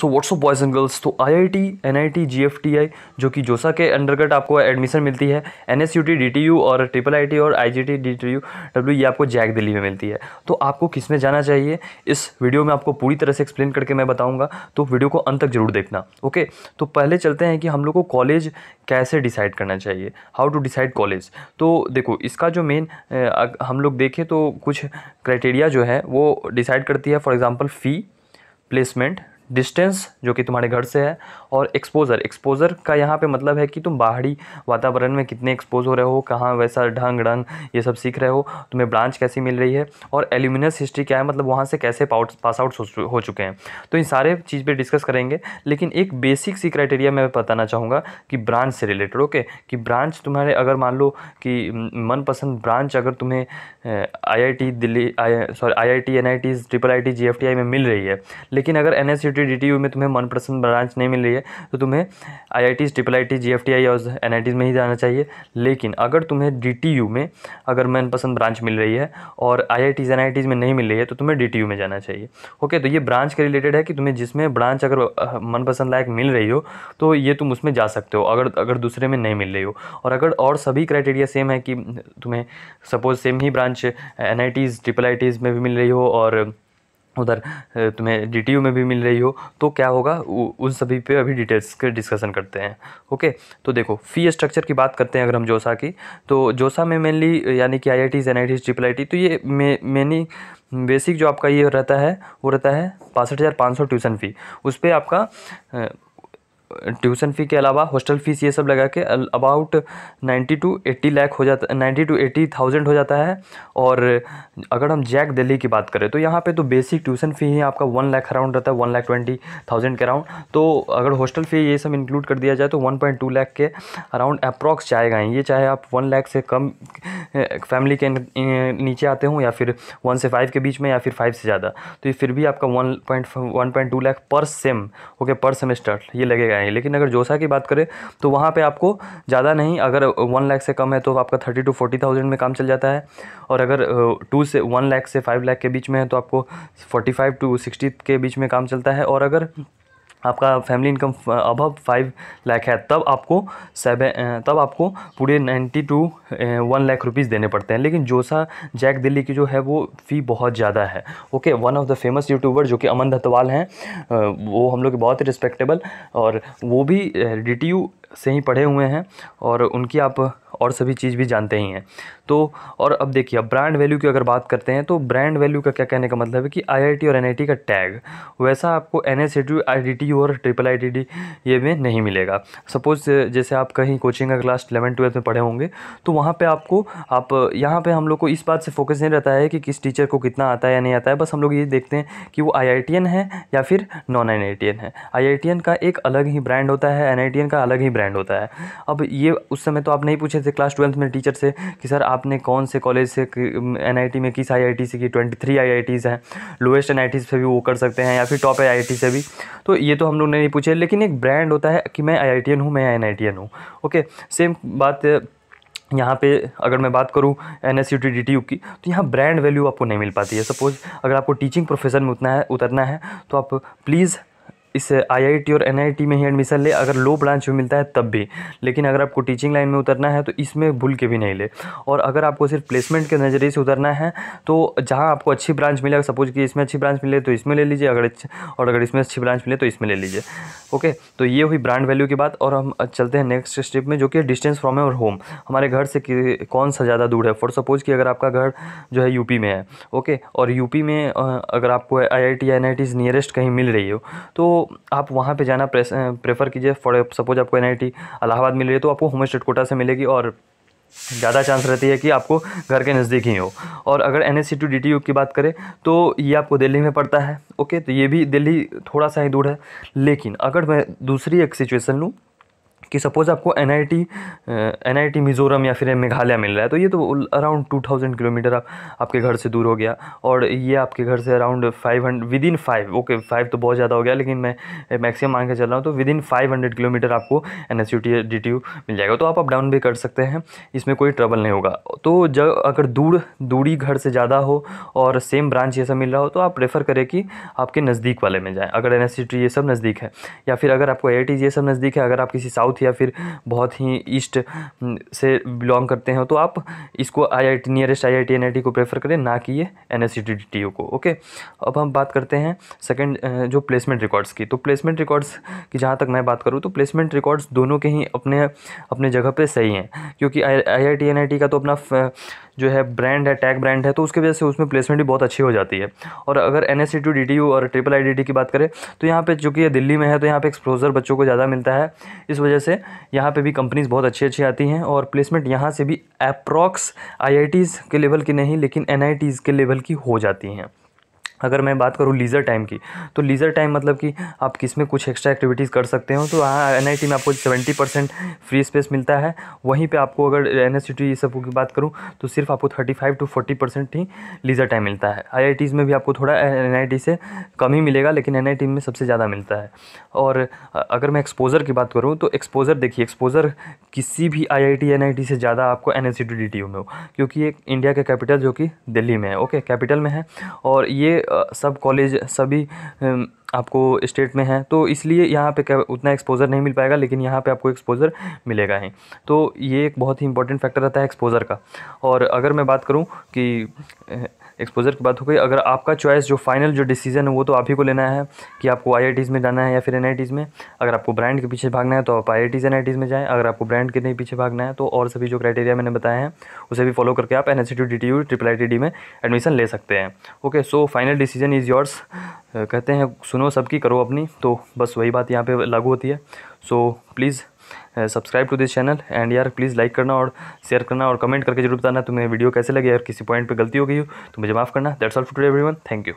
so of boys and girls तो I I T N I T G F T I जो कि JoSAA के अंडरगट आपको एडमिशन मिलती है N S U T D T U और ट्रिपल आई टी और I G D D T यू डब्ल्यू ये आपको जैक दिल्ली में मिलती है तो आपको किस में जाना चाहिए इस वीडियो में आपको पूरी तरह से एक्सप्लेन करके मैं बताऊँगा तो वीडियो को अंत तक जरूर देखना ओके तो पहले चलते हैं कि हम लोग को कॉलेज कैसे डिसाइड करना चाहिए हाउ टू डिसाइड कॉलेज तो देखो इसका जो मेन हम लोग देखें तो कुछ क्राइटेरिया जो है वो डिसाइड करती है for example fee placement distance जो कि तुम्हारे घर से है और एक्सपोज़र एक्सपोज़र का यहाँ पे मतलब है कि तुम बाहरी वातावरण में कितने एक्सपोज हो रहे हो कहाँ वैसा ढंग रंग ये सब सीख रहे हो तुम्हें ब्रांच कैसी मिल रही है और एल्यूमिनस हिस्ट्री क्या है मतलब वहाँ से कैसे पास आउट हो चुके हैं तो इन सारे चीज़ पर डिस्कस करेंगे लेकिन एक बेसिक सी क्राइटेरिया मैं बताना चाहूँगा कि ब्रांच से रिलेटेड ओके कि ब्रांच तुम्हारे अगर मान लो कि मनपसंद ब्रांच अगर तुम्हें I Delhi sorry I I T N I T triple I T G F T I में मिल रही है लेकिन अगर एन एस यूनिवर्सिटी डी में तुम्हें मनपसंद ब्रांच नहीं मिल रही है तो तुम्हें I I T triple I T G F T I और एन आई टीज़ में ही जाना चाहिए लेकिन अगर तुम्हें डी में अगर मनपसंद ब्रांच मिल रही है और I I Ts N I Ts में नहीं मिल रही है तो तुम्हें डी में जाना चाहिए ओके तो ये ब्रांच के रिलेटेड है कि तुम्हें जिसमें ब्रांच अगर मनपसंद लायक मिल रही हो तो ये तुम उसमें जा सकते हो अगर अगर दूसरे में नहीं मिल रही हो और अगर और सभी क्राइटेरिया सेम है कि तुम्हें सपोज़ सेम ही branch N I Ts triple I Ts में भी मिल रही हो और उधर तुम्हें डी में भी मिल रही हो तो क्या होगा उन सभी पे अभी डिटेल्स के डिस्कशन करते हैं ओके तो देखो फ़ी स्ट्रक्चर की बात करते हैं अगर हम जोसा की तो जोसा में मेनली यानी कि I I Ts N I triple I T तो ये मेनी बेसिक जो आपका ये रहता है वो रहता है बासठ हज़ार पाँच सौ ट्यूशन फ़ी उस पर आपका ट्यूशन फ़ी के अलावा हॉस्टल फ़ीस ये सब लगा के about ninety to eighty lakh हो जाता है नाइन्टी टू एट्टी थाउजेंड हो जाता है और अगर हम जैक दिल्ली की बात करें तो यहाँ पे तो बेसिक ट्यूशन फ़ी ही आपका वन लाख अराउंड रहता है वन लाख ट्वेंटी थाउजेंड के अराउंड तो अगर हॉस्टल फ़ी ये सब इंक्लूड कर दिया जाए तो वन पॉइंट टू लैख के अराउंड अप्रॉक्स जाएगा ये चाहे आप वन लाख से कम फैमिली के नीचे आते हों या फिर वन से फाइव के बीच में या फिर फाइव से ज़्यादा तो ये फिर भी आपका one point one point two lakh पर सेम ओके पर सेमेस्टर ये लगेगा है लेकिन अगर जोसा की बात करें तो वहाँ पर आपको ज़्यादा नहीं अगर वन लाख से कम है तो आपका थर्टी टू फोर्टी थाउजेंड में काम चल जाता है और अगर टू से वन लाख से फाइव लाख के बीच में है तो आपको फोर्टी फाइव टू सिक्सटी के बीच में काम चलता है और अगर आपका family income above five lakh है तब आपको सेवन uh, तब आपको पूरे ninety to one lakh rupees देने पड़ते हैं लेकिन जोसा जैक दिल्ली की जो है वो फ़ी बहुत ज़्यादा है okay one of the famous YouTuber जो कि अमन धतवाल हैं uh, वो हम लोग बहुत रिस्पेक्टेबल और वो भी डी uh, से ही पढ़े हुए हैं और उनकी आप और सभी चीज़ भी जानते ही हैं तो और अब देखिए अब ब्रांड वैल्यू की अगर बात करते हैं तो ब्रांड वैल्यू का क्या कहने का मतलब है कि आई और एन का टैग वैसा आपको एन एस और ट्रिपल आई ये में नहीं मिलेगा सपोज़ जैसे आप कहीं कोचिंग का क्लास इलेवन ट्वेल्थ में पढ़े होंगे तो वहाँ पर आपको आप यहाँ पर हम लोग को इस बात से फोकस नहीं रहता है कि किस टीचर को कितना आता है या नहीं आता है बस हम लोग ये देखते हैं कि वो आई है या फिर नॉन एन है आई का एक अलग ही ब्रांड होता है एन का अलग ही ब्रांड होता है अब ये उस समय तो आप नहीं पूछे थे क्लास ट्वेल्थ में टीचर से कि सर आप आपने कौन से कॉलेज से एन में किस आई से की ट्वेंटी थ्री आई हैं लोएस्ट एन से भी वो कर सकते हैं या फिर टॉप आई से भी तो ये तो हम लोग ने नहीं पूछे लेकिन एक ब्रांड होता है कि मैं आई हूँ मैं एन हूँ ओके सेम बात यहाँ पे अगर मैं बात करूँ N S U T D T की तो यहाँ ब्रांड वैल्यू आपको नहीं मिल पाती है सपोज़ अगर आपको टीचिंग प्रोफेशन में उतना है उतरना है तो आप प्लीज़ इस आईआईटी और एनआईटी में ही एडमिशन ले अगर लो ब्रांच में मिलता है तब भी लेकिन अगर आपको टीचिंग लाइन में उतरना है तो इसमें भूल के भी नहीं ले और अगर आपको सिर्फ प्लेसमेंट के नज़रिए से उतरना है तो जहाँ आपको अच्छी ब्रांच मिले अगर सपोज कि इसमें अच्छी ब्रांच मिले तो इसमें ले लीजिए अगर और अगर इसमें अच्छी ब्रांच मिले तो इसमें ले लीजिए ओके तो ये हुई ब्रांड वैल्यू की बात और हम चलते हैं नेक्स्ट स्टेप में जो कि डिस्टेंस फ्रॉम और होम हमारे घर से कौन सा ज़्यादा दूर है फॉर सपोज कि अगर आपका घर जो है यूपी में है ओके और यूपी में अगर आपको आई आई टी नियरेस्ट कहीं मिल रही हो तो आप वहाँ पे जाना प्रेफर कीजिए फॉर सपोज आपको एन इलाहाबाद मिल रही है तो आपको होम स्टेट कोटा से मिलेगी और ज़्यादा चांस रहती है कि आपको घर के नज़दीक ही हो और अगर N S C to D T U की बात करें तो ये आपको दिल्ली में पड़ता है ओके तो ये भी दिल्ली थोड़ा सा ही दूर है लेकिन अगर मैं दूसरी एक सिचुएसन लूँ कि सपोज़ आपको N I T N I T Mizoram या फिर मेघालय मिल रहा है तो ये तो अराउंड टू थाउजेंड किलोमीटर आप, आपके घर से दूर हो गया और ये आपके घर से around five hundred within five okay five तो बहुत ज़्यादा हो गया लेकिन मैं मैक्सिमम मान के चल रहा हूँ तो within five hundred kilometre आपको N S U T D T यू मिल जाएगा तो आप अप डाउन भी कर सकते हैं इसमें कोई ट्रबल नहीं होगा तो जब अगर दूर दूरी घर से ज़्यादा हो और सेम ब्रांच ये सब मिल रहा हो तो आप प्रेफर करें कि आपके नज़दीक वाले में जाएँ अगर एन एस यू टी ये सब नज़दीक है या फिर अगर आपको आई आई टी ये सब नज़दीक है अगर आप किसी साउथ साउथ या फिर बहुत ही ईस्ट हम्म, से बिलोंग करते हैं तो आप इसको I I T nearest I I T N I T को प्रेफर करें ना कि ये एन एस e को ओके अब हम बात करते हैं सेकेंड जो प्लेसमेंट रिकॉर्ड्स की तो प्लेसमेंट रिकॉर्ड्स की जहाँ तक मैं बात करूँ तो प्लेसमेंट रिकॉर्ड्स दोनों के ही अपने अपने जगह पर सही हैं क्योंकि I I T N I T का तो अपना जो है ब्रांड है टैग ब्रांड है तो उसकी वजह से उसमें प्लेसमेंट भी बहुत अच्छी हो जाती है और अगर एन एस डी टी और ट्रिपल आई डी टी की बात करें तो यहाँ पे चूँकि ये दिल्ली में है तो यहाँ पे एक्सप्लोजर बच्चों को ज़्यादा मिलता है इस वजह से यहाँ पे भी कंपनीज़ बहुत अच्छी अच्छी आती हैं और प्लेसमेंट यहाँ से भी अप्रॉक्स आई के लेवल की नहीं लेकिन एन के लेवल की हो जाती हैं अगर मैं बात करूँ लीज़र टाइम की तो लीज़र टाइम मतलब कि आप किस में कुछ एक्स्ट्रा एक्टिविटीज़ कर सकते हो तो हाँ एन में आपको सेवेंटी परसेंट फ्री स्पेस मिलता है वहीं पे आपको अगर एन एस ये सब की बात करूँ तो सिर्फ आपको thirty five to forty percent ही लीज़र टाइम मिलता है आई में भी आपको थोड़ा एन से कम ही मिलेगा लेकिन एन में सबसे ज़्यादा मिलता है और अगर मैं एक्सपोज़र की बात करूँ तो एक्सपोज़र देखिए एक्सपोज़र किसी भी आई आई से ज़्यादा आपको एन में हो क्योंकि ये इंडिया का कैपिटल जो कि दिल्ली में है ओके कैपिटल में है और ये सब कॉलेज सभी आपको स्टेट में है तो इसलिए यहाँ पे क्या उतना एक्सपोज़र नहीं मिल पाएगा लेकिन यहाँ पे आपको एक्सपोज़र मिलेगा ही तो ये एक बहुत ही इंपॉर्टेंट फैक्टर रहता है एक्सपोज़र का और अगर मैं बात करूँ कि एक्सपोजर की बात हो गई अगर आपका चॉइस जो फाइनल जो डिसीजन है वो तो आप ही को लेना है कि आपको आई में जाना है या फिर एन में अगर आपको ब्रांड के पीछे भागना है तो आप आई आई में जाएँ अगर आपको ब्रांड के नहीं पीछे भागना है तो और सभी जो क्राइटेरिया मैंने बताए हैं उसे भी फॉलो करके आप N S T T U triple I T में एडमिशन ले सकते हैं okay so final decision is yours कहते हैं सुनो सबकी करो अपनी तो बस वही बात यहाँ पर लागू होती है so so, please subscribe to this channel and यार प्लीज़ लाइक करना और शेयर करना और कमेंट करके जरूर बताना तुम्हें वीडियो कैसे लगे और किसी पॉइंट पर गलती हो गई हो तो मुझे माफ़ करना that's all for today everyone thank you